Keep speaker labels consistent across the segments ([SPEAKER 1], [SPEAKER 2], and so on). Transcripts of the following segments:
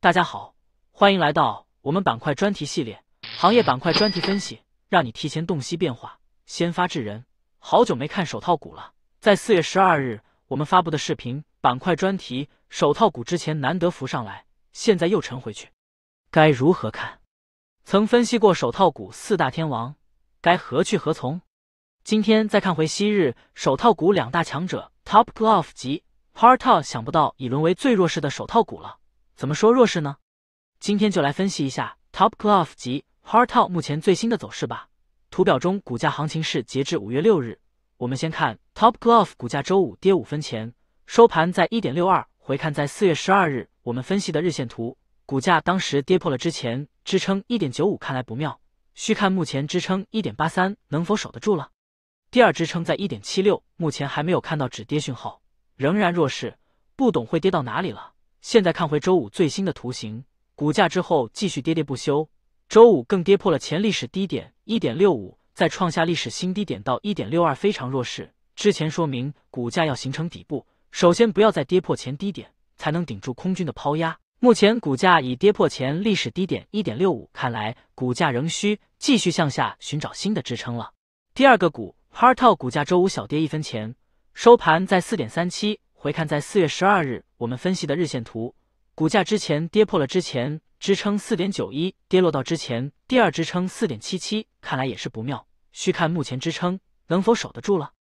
[SPEAKER 1] 大家好，欢迎来到我们板块专题系列，行业板块专题分析，让你提前洞悉变化，先发制人。好久没看手套股了，在四月十二日我们发布的视频板块专题手套股之前难得浮上来，现在又沉回去，该如何看？曾分析过手套股四大天王，该何去何从？今天再看回昔日手套股两大强者 Top Glove 及 p a r t o 想不到已沦为最弱势的手套股了。怎么说弱势呢？今天就来分析一下 Top Glove 及 h a r t o p 目前最新的走势吧。图表中股价行情是截至五月六日。我们先看 Top Glove 股价周五跌五分钱，收盘在一点六二。回看在四月十二日我们分析的日线图，股价当时跌破了之前支撑一点九五，看来不妙。需看目前支撑一点八三能否守得住了？第二支撑在一点七六，目前还没有看到止跌讯号，仍然弱势，不懂会跌到哪里了。现在看回周五最新的图形，股价之后继续跌跌不休，周五更跌破了前历史低点一点六五，再创下历史新低点到一点六二，非常弱势。之前说明股价要形成底部，首先不要再跌破前低点，才能顶住空军的抛压。目前股价已跌破前历史低点一点六五，看来股价仍需继续向下寻找新的支撑了。第二个股 h a r t e l 股价周五小跌一分钱，收盘在四点三七。回看，在四月十二日，我们分析的日线图，股价之前跌破了之前支撑四点九一，跌落到之前第二支撑四点七七，看来也是不妙，需看目前支撑能否守得住了。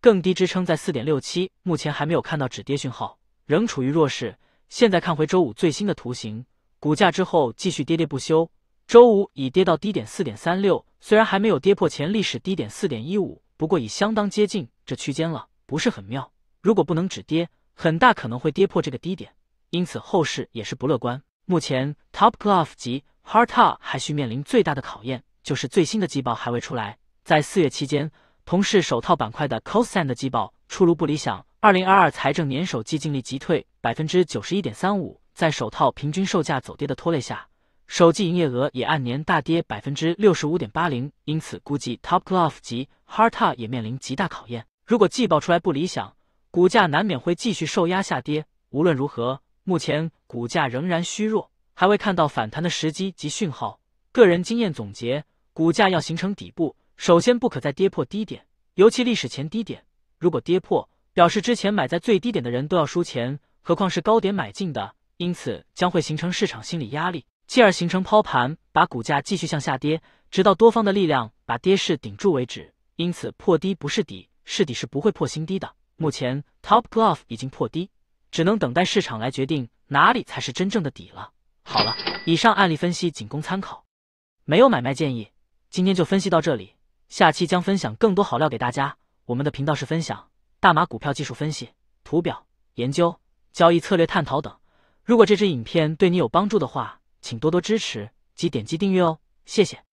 [SPEAKER 1] 更低支撑在四点六七，目前还没有看到止跌讯号，仍处于弱势。现在看回周五最新的图形，股价之后继续跌跌不休，周五已跌到低点四点三六，虽然还没有跌破前历史低点四点一五，不过已相当接近这区间了，不是很妙。如果不能止跌，很大可能会跌破这个低点，因此后市也是不乐观。目前 Top Glove 及 Hardtop 还需面临最大的考验，就是最新的季报还未出来。在四月期间，同是手套板块的 Cosan 的季报出炉不理想，二零二二财政年首季净利急退百分之九十一点三五，在手套平均售价走跌的拖累下，首季营业额也按年大跌百分之六十五点八零。因此，估计 Top Glove 及 Hardtop 也面临极大考验。如果季报出来不理想，股价难免会继续受压下跌。无论如何，目前股价仍然虚弱，还未看到反弹的时机及讯号。个人经验总结：股价要形成底部，首先不可再跌破低点，尤其历史前低点。如果跌破，表示之前买在最低点的人都要输钱，何况是高点买进的，因此将会形成市场心理压力，继而形成抛盘，把股价继续向下跌，直到多方的力量把跌势顶住为止。因此，破低不是底，是底是不会破新低的。目前 Top Glove 已经破低，只能等待市场来决定哪里才是真正的底了。好了，以上案例分析仅供参考，没有买卖建议。今天就分析到这里，下期将分享更多好料给大家。我们的频道是分享大马股票技术分析、图表研究、交易策略探讨等。如果这支影片对你有帮助的话，请多多支持及点击订阅哦，谢谢。